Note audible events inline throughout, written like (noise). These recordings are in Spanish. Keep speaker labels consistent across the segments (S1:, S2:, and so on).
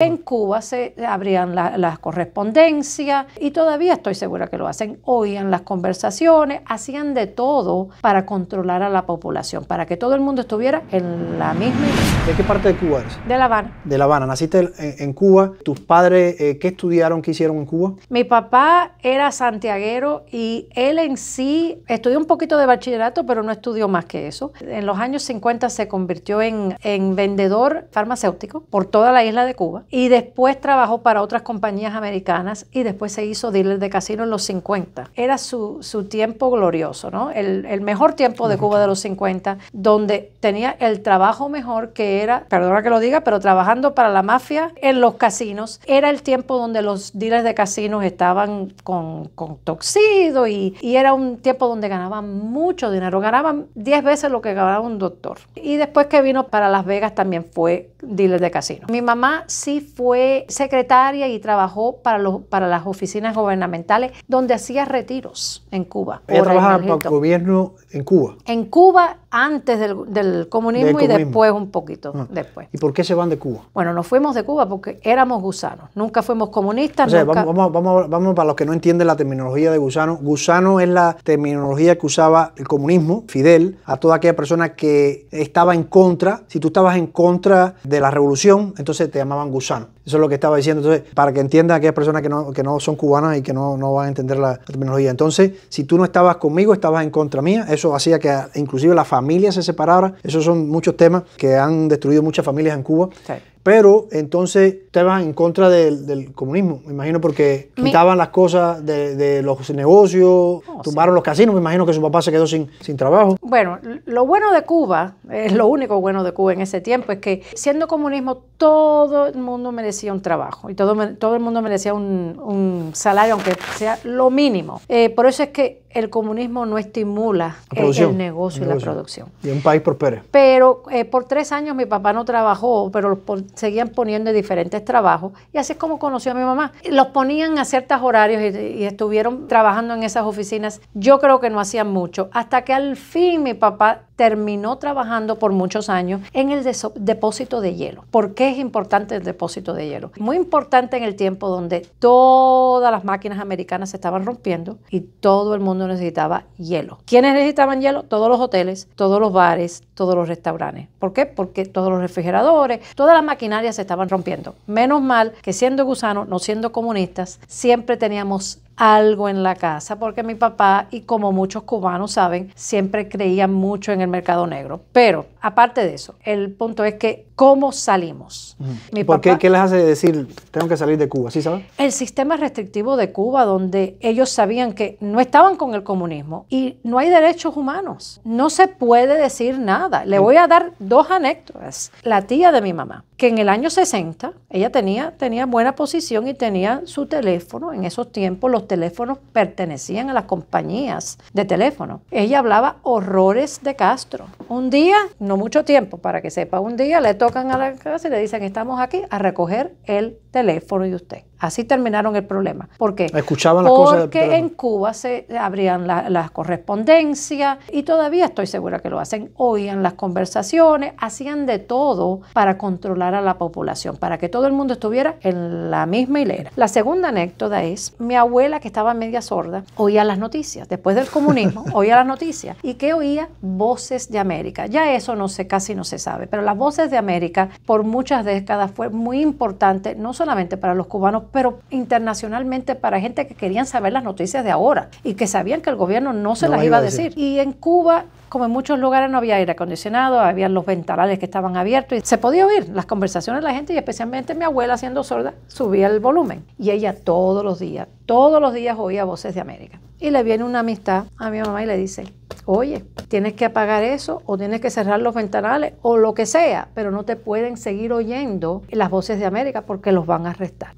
S1: En Cuba se abrían las correspondencias y todavía estoy segura que lo hacen. Oían las conversaciones, hacían de todo para controlar a la población, para que todo el mundo estuviera en la misma.
S2: ¿De qué parte de Cuba eres? De La Habana. De La Habana. Naciste en Cuba. ¿Tus padres eh, qué estudiaron, qué hicieron en Cuba?
S1: Mi papá era santiaguero y él en sí estudió un poquito de bachillerato, pero no estudió más que eso. En los años 50 se convirtió en, en vendedor farmacéutico por toda la isla de Cuba y después trabajó para otras compañías americanas y después se hizo dealer de casino en los 50. Era su, su tiempo glorioso, ¿no? El, el mejor tiempo de Cuba de los 50, donde tenía el trabajo mejor que era, perdona que lo diga, pero trabajando para la mafia en los casinos, era el tiempo donde los dealers de casinos estaban con, toxido y, era un tiempo donde ganaban mucho dinero, ganaban 10 veces lo que ganaba un doctor. Y después que vino para Las Vegas también fue dealer de casino. Mi mamá sí fue secretaria y trabajó para, los, para las oficinas gubernamentales donde hacía retiros en Cuba. Ella trabajaba para el
S2: gobierno en Cuba.
S1: En Cuba antes del, comunismo, y después un poquito ah. después.
S2: ¿Y por qué se van de Cuba?
S1: Bueno, nos fuimos de Cuba porque éramos gusanos, nunca fuimos comunistas. vamos,
S2: vamos, vamos, para los que no entienden la terminología de gusano. Gusano es la terminología que usaba el comunismo, Fidel, a toda aquella persona que estaba en contra. Si tú estabas en contra de la revolución, entonces te llamaban gusano. Eso es lo que estaba diciendo. Entonces, para que entiendan aquellas personas que no, son cubanas y que no, van a entender la terminología. Entonces, si tú no estabas conmigo, estabas en contra mía eso hacía que inclusive la familia se separara. Esos son muchos temas que han destruido muchas familias en Cuba pero entonces estaban en contra del, comunismo, me imagino, porque quitaban las cosas de, los negocios, oh, tumbaron los casinos, me imagino que su papá se quedó sin, sin trabajo.
S1: Bueno, lo bueno de Cuba, es lo único bueno de Cuba en ese tiempo, es que siendo comunismo todo el mundo merecía un trabajo y todo, todo el mundo merecía un, salario, aunque sea lo mínimo. Eh, por eso es que el comunismo no estimula el, negocio y la producción.
S2: Y un país prospere.
S1: Pero eh, por tres años mi papá no trabajó, pero por seguían poniendo diferentes trabajos y así es como conoció a mi mamá. Los ponían a ciertos horarios y, estuvieron trabajando en esas oficinas. Yo creo que no hacían mucho, hasta que al fin mi papá terminó trabajando por muchos años en el depósito de hielo. ¿Por qué es importante el depósito de hielo? Muy importante en el tiempo donde todas las máquinas americanas se estaban rompiendo y todo el mundo necesitaba hielo. ¿Quiénes necesitaban hielo? Todos los hoteles, todos los bares, todos los restaurantes. ¿Por qué? Porque todos los refrigeradores, todas las maquinarias se estaban rompiendo. Menos mal que siendo gusanos, no siendo comunistas, siempre teníamos algo en la casa, porque mi papá, y como muchos cubanos saben, siempre creían mucho en el mercado negro. Pero aparte de eso, el punto es que cómo salimos.
S2: Mi ¿Por qué, qué les hace decir, tengo que salir de Cuba? ¿Sí saben?
S1: El sistema restrictivo de Cuba, donde ellos sabían que no estaban con el comunismo y no hay derechos humanos. No se puede decir nada. Le voy a dar dos anécdotas. La tía de mi mamá que en el año 60 ella tenía, tenía buena posición y tenía su teléfono. En esos tiempos los teléfonos pertenecían a las compañías de teléfono. Ella hablaba horrores de Castro. Un día, no mucho tiempo para que sepa, un día le tocan a la casa y le dicen, estamos aquí a recoger el teléfono de usted. Así terminaron el problema. ¿Por qué? Escuchaban Porque en Cuba se abrían las correspondencias y todavía estoy segura que lo hacen. Oían las conversaciones, hacían de todo para controlar a la población, para que todo el mundo estuviera en la misma hilera. La segunda anécdota es mi abuela que estaba media sorda, oía las noticias. Después del comunismo, (laughs) oía las noticias. ¿Y que oía? Voces de América. Ya eso no sé, casi no se sabe, pero las voces de América por muchas décadas fue muy importante, no solamente para los cubanos, pero internacionalmente para gente que querían saber las noticias de ahora y que sabían que el gobierno no se las iba a decir. Y en Cuba como en muchos lugares no había aire acondicionado, había los ventanales que estaban abiertos y se podía oír las conversaciones de la gente y especialmente mi abuela siendo sorda subía el volumen y ella todos los días, todos los días oía voces de América. Y le viene una amistad a mi mamá y le dice, oye, tienes que apagar eso o tienes que cerrar los ventanales o lo que sea, pero no te pueden seguir oyendo las voces de América porque los van a arrestar.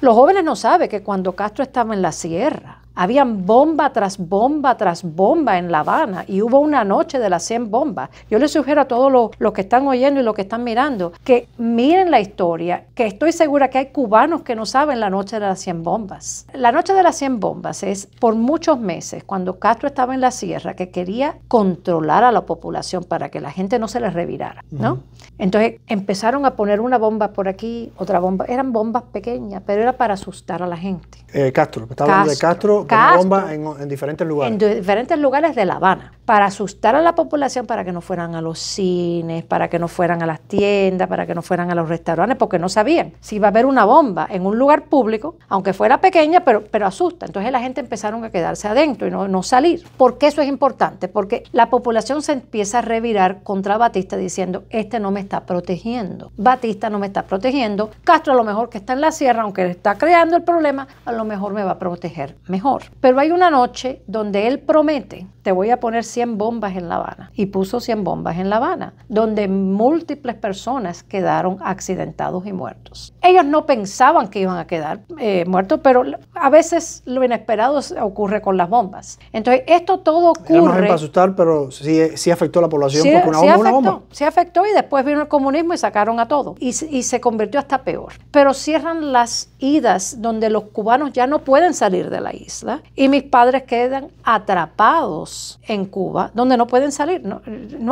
S1: Los jóvenes no saben que cuando Castro estaba en la sierra, habían bomba tras bomba tras bomba en La Habana y hubo una noche de las 100 bombas. Yo les sugiero a todos los, que están oyendo y los que están mirando que miren la historia, que estoy segura que hay cubanos que no saben la noche de las 100 bombas. La noche de las 100 bombas es por muchos meses cuando Castro estaba en la sierra que quería controlar a la población para que la gente no se les revirara, ¿no? Entonces empezaron a poner una bomba por aquí, otra bomba, eran bombas pequeñas, pero era para asustar a la gente.
S2: Eh, Castro, estaba hablando de Castro bomba
S1: en, diferentes lugares. En diferentes lugares de La Habana, para asustar a la población, para que no fueran a los cines, para que no fueran a las tiendas, para que no fueran a los restaurantes, porque no sabían si iba a haber una bomba en un lugar público, aunque fuera pequeña, pero, pero asusta. Entonces la gente empezaron a quedarse adentro y no, no salir. ¿Por qué eso es importante? Porque la población se empieza a revirar contra Batista diciendo, este no me está protegiendo, Batista no me está protegiendo, Castro a lo mejor que está en la sierra, aunque está creando el problema, a lo mejor me va a proteger mejor. Pero hay una noche donde él promete, te voy a poner 100 bombas en La Habana. Y puso 100 bombas en La Habana, donde múltiples personas quedaron accidentados y muertos. Ellos no pensaban que iban a quedar eh, muertos, pero a veces lo inesperado ocurre con las bombas. Entonces, esto todo ocurre... Era más para asustar,
S2: pero sí, sí, afectó a la población porque una sí bomba, afectó,
S1: Sí afectó y después vino el comunismo y sacaron a todo. Y, y se convirtió hasta peor. Pero cierran las idas donde los cubanos ya no pueden salir de la isla y mis padres quedan atrapados en Cuba, donde no pueden salir, no,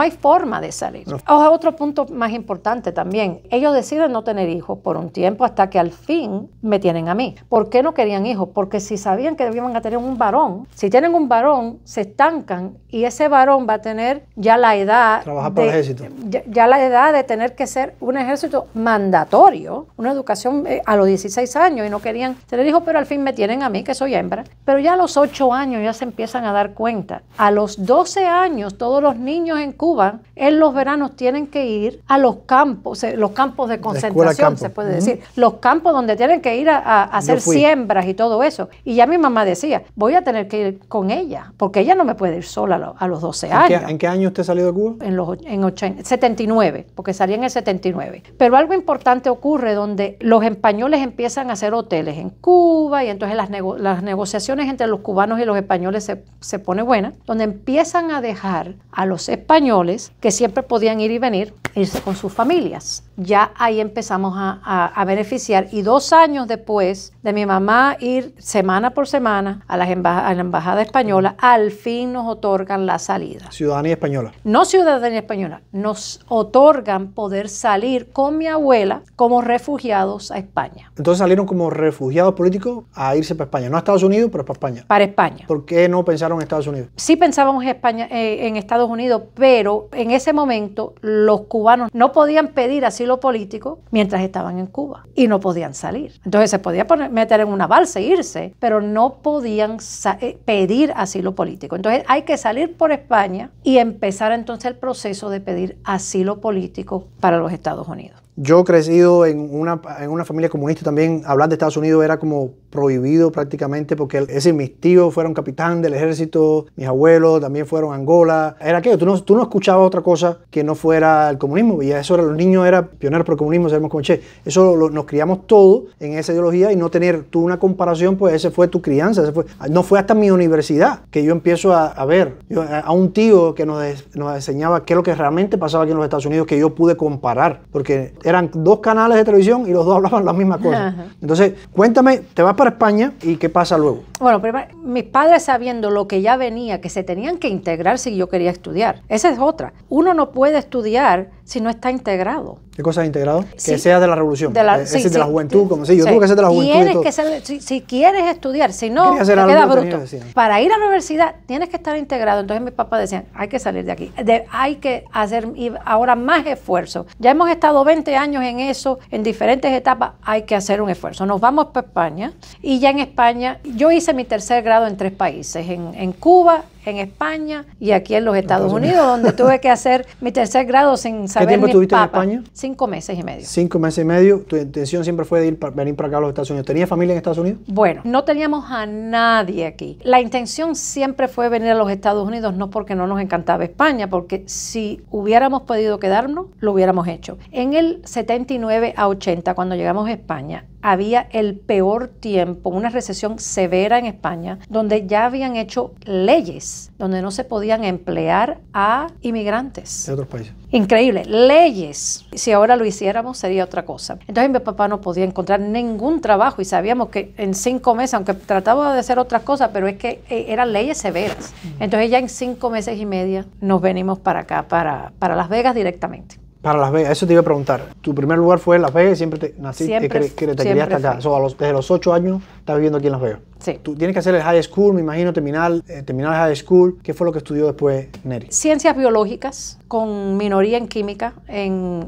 S1: hay forma de salir. a Otro punto más importante también, ellos deciden no tener hijos por un tiempo hasta que al fin me tienen a mí. ¿Por qué no querían hijos? Porque si sabían que debían tener un varón, si tienen un varón, se estancan y ese varón va a tener ya la edad... Trabajar para el ejército. Ya, ya la edad de tener que ser un ejército mandatorio, una educación eh, a los 16 años y no querían tener hijos, pero al fin me tienen a mí, que soy hembra, pero ya a los 8 años ya se empiezan a dar cuenta. A los 12 años todos los niños en Cuba en los veranos tienen que ir a los campos, eh, los campos de concentración, se puede decir. Los campos donde tienen que ir a, hacer siembras y todo eso. Y ya mi mamá decía, voy a tener que ir con ella, porque ella no me puede ir sola a los 12 años. ¿En qué, año usted salió de Cuba? En los en 79, porque salí en el 79. Pero algo importante ocurre donde los españoles empiezan a hacer hoteles en Cuba y entonces las, las negociaciones entre los cubanos y los españoles se, se pone buena, donde empiezan a dejar a los españoles que siempre podían ir y venir, irse con sus familias ya ahí empezamos a, beneficiar. Y dos años después de mi mamá ir semana por semana a, las la Embajada Española, al fin nos otorgan la salida.
S2: Ciudadanía española.
S1: No ciudadanía española, nos otorgan poder salir con mi abuela como refugiados a España.
S2: Entonces salieron como refugiados políticos a irse para España, no a Estados Unidos, pero para España. Para España. ¿Por qué no pensaron en Estados Unidos?
S1: Sí pensábamos España, eh, en Estados Unidos, pero en ese momento los cubanos no podían pedir así político mientras estaban en Cuba y no podían salir. Entonces se podía poner, meter en una balsa e irse, pero no podían eh, pedir asilo político. Entonces hay que salir por España y empezar entonces el proceso de pedir asilo político para los Estados Unidos.
S2: Yo crecido en una, en una familia comunista también, hablar de Estados Unidos era como prohibido prácticamente porque es mis tíos fueron capitán del ejército, mis abuelos también fueron a Angola. Era aquello, tú no, tú no escuchabas otra cosa que no fuera el comunismo. Y eso era, los niños eran pioneros por el comunismo, sabemos como, che, eso nos criamos todos en esa ideología y no tener tú una comparación, pues ese fue tu crianza. fue, no fue hasta mi universidad que yo empiezo a, ver a, un tío que nos, nos enseñaba qué es lo que realmente pasaba aquí en los Estados Unidos que yo pude comparar. Porque eran dos canales de televisión y los dos hablaban la misma cosa. Entonces, cuéntame, te vas para España y qué pasa luego.
S1: Bueno, mis padres sabiendo lo que ya venía, que se tenían que integrar si yo quería estudiar. Esa es otra. Uno no puede estudiar si no está integrado.
S2: ¿Qué cosa es integrado? Que sea de la revolución, de la, eh, juventud, como si yo tuve que ser de la juventud.
S1: si, quieres estudiar, si no, queda bruto. Para ir a la universidad tienes que estar integrado. Entonces mis papás decían, hay que salir de aquí, hay que hacer ahora más esfuerzo. Ya hemos estado 20 años en eso, en diferentes etapas, hay que hacer un esfuerzo. Nos vamos para España y ya en España, yo hice mi tercer grado en tres países, en, en Cuba, en España y aquí en los Estados Unidos, donde tuve que hacer (laughs) mi tercer grado sin saber ¿Qué tiempo estuviste en España? Cinco meses y medio.
S2: Cinco meses y medio. ¿Tu intención siempre fue venir para acá a los Estados Unidos? ¿Tenías familia en Estados Unidos? Bueno,
S1: no teníamos a nadie aquí. La intención siempre fue venir a los Estados Unidos, no porque no nos encantaba España, porque si hubiéramos podido quedarnos, lo hubiéramos hecho. En el 79 a 80, cuando llegamos a España, había el peor tiempo, una recesión severa en España, donde ya habían hecho leyes donde no se podían emplear a inmigrantes. De otros países. Increíble, leyes. Si ahora lo hiciéramos sería otra cosa. Entonces mi papá no podía encontrar ningún trabajo y sabíamos que en cinco meses, aunque trataba de hacer otras cosas, pero es que eh, eran leyes severas. Entonces ya en cinco meses y media nos venimos para acá, para, para Las Vegas directamente.
S2: Para Las Vegas, eso te iba a preguntar. Tu primer lugar fue en Las Vegas, siempre te, siempre, te, te, te criaste acá. desde los ocho años estás viviendo aquí en Las Vegas. Tú tienes que hacer el high school, me imagino, eh, terminar, el high school. ¿Qué fue lo que estudió después Neri?
S1: Ciencias biológicas, con minoría en química en,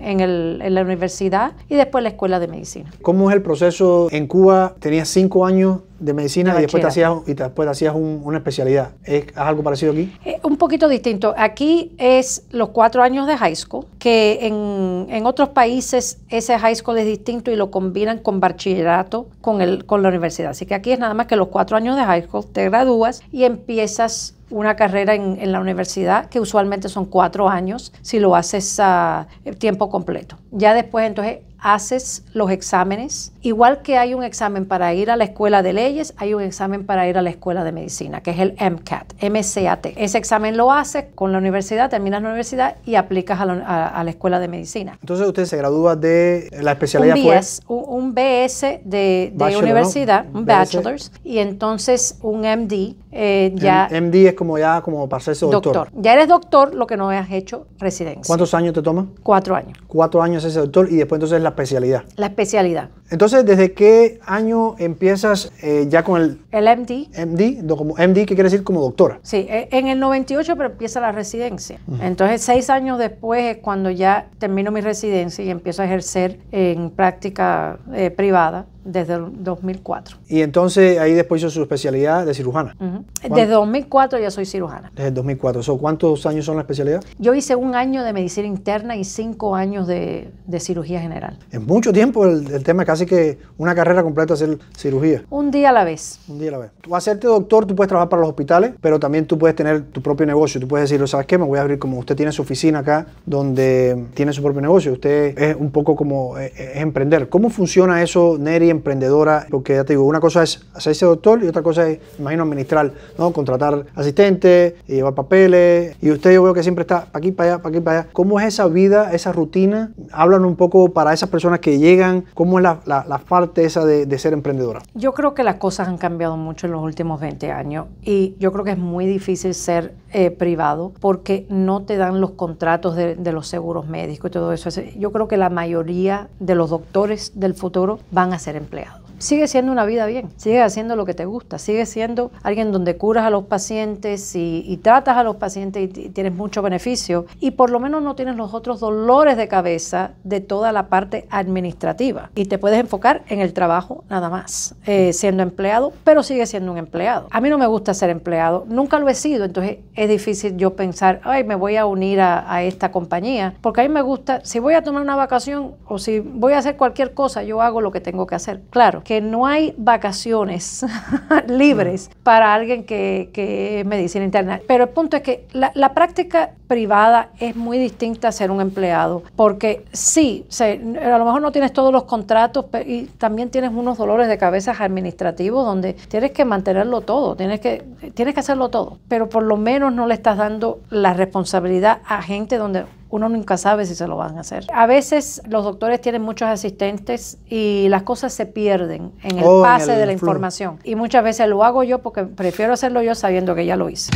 S1: la universidad y después la escuela de medicina.
S2: ¿Cómo es el proceso? En Cuba tenías cinco años de medicina y, después te hacías, y después hacías una especialidad. ¿Es, algo parecido aquí?
S1: Eh, un poquito distinto. Aquí es los cuatro años de high school, que en, otros países ese high school es distinto y lo combinan con bachillerato con, el, con la universidad. Así que aquí es nada más que los cuatro años de high school, te gradúas y empiezas una carrera en, en, la universidad, que usualmente son cuatro años, si lo haces a eh, tiempo completo. Ya después, entonces, haces los exámenes. Igual que hay un examen para ir a la escuela de leyes, hay un examen para ir a la escuela de medicina, que es el MCAT, MCAT. Ese examen lo haces con la universidad, terminas la universidad y aplicas a la, escuela de medicina.
S2: Entonces usted se gradúa de la especialidad. Un BS,
S1: Un, BS de, universidad, un bachelor's, y entonces un MD. Eh, ya
S2: MD es como ya como para ser doctor. doctor.
S1: Ya eres doctor, lo que no has hecho residencia. ¿Cuántos
S2: años te toma? Cuatro años. Cuatro años ese doctor y después entonces la especialidad.
S1: La especialidad.
S2: Entonces, ¿desde qué año empiezas eh, ya con el... MD. MD, como MD qué quiere decir como doctora.
S1: Sí, e, en el 98 pero empieza la residencia. Entonces, seis años después es cuando ya termino mi residencia y empiezo a ejercer en práctica eh, privada desde el 2004.
S2: Y entonces ahí después hizo su especialidad de cirujana.
S1: Desde 2004 ya soy cirujana.
S2: Desde el 2004. ¿Cuántos años son la especialidad?
S1: Yo hice un año de medicina interna y cinco años de, cirugía general.
S2: Es mucho tiempo el, tema, casi que una carrera completa hacer cirugía.
S1: Un día a la vez.
S2: Un día a la vez. Tú hacerte doctor, tú puedes trabajar para los hospitales, pero también tú puedes tener tu propio negocio. Tú puedes decirlo, oh, ¿sabes qué? Me voy a abrir como usted tiene su oficina acá, donde tiene su propio negocio. Usted es un poco como eh, eh, es, emprender. ¿Cómo funciona eso, Neri? emprendedora, porque ya te digo, una cosa es hacerse doctor y otra cosa es, imagino, administrar, ¿no? Contratar asistentes, llevar papeles, y usted yo veo que siempre está para aquí, para allá, para aquí, para allá. ¿Cómo es esa vida, esa rutina? Hablan un poco para esas personas que llegan, ¿cómo es la, parte esa de, ser emprendedora?
S1: Yo creo que las cosas han cambiado mucho en los últimos 20 años y yo creo que es muy difícil ser eh, privado porque no te dan los contratos de, los seguros médicos y todo eso. Yo creo que la mayoría de los doctores del futuro van a ser empleado sigue siendo una vida bien, sigue haciendo lo que te gusta, sigue siendo alguien donde curas a los pacientes y, tratas a los pacientes y, tienes mucho beneficio y por lo menos no tienes los otros dolores de cabeza de toda la parte administrativa y te puedes enfocar en el trabajo nada más, eh, siendo empleado, pero sigue siendo un empleado. A mí no me gusta ser empleado, nunca lo he sido, entonces es difícil yo pensar, ay, me voy a unir a, esta compañía, porque a mí me gusta, si voy a tomar una vacación o si voy a hacer cualquier cosa, yo hago lo que tengo que hacer. Claro, que no hay vacaciones (laughs) libres para alguien que, es medicina interna. Pero el punto es que la, práctica privada es muy distinta a ser un empleado, porque sí, a lo mejor no tienes todos los contratos y también tienes unos dolores de cabeza administrativos donde tienes que mantenerlo todo, tienes que, tienes que hacerlo todo, pero por lo menos no le estás dando la responsabilidad a gente donde uno nunca sabe si se lo van a hacer. A veces los doctores tienen muchos asistentes y las cosas se pierden en el oh, pase de la información. Y muchas veces lo hago yo porque prefiero hacerlo yo sabiendo que ya lo hice.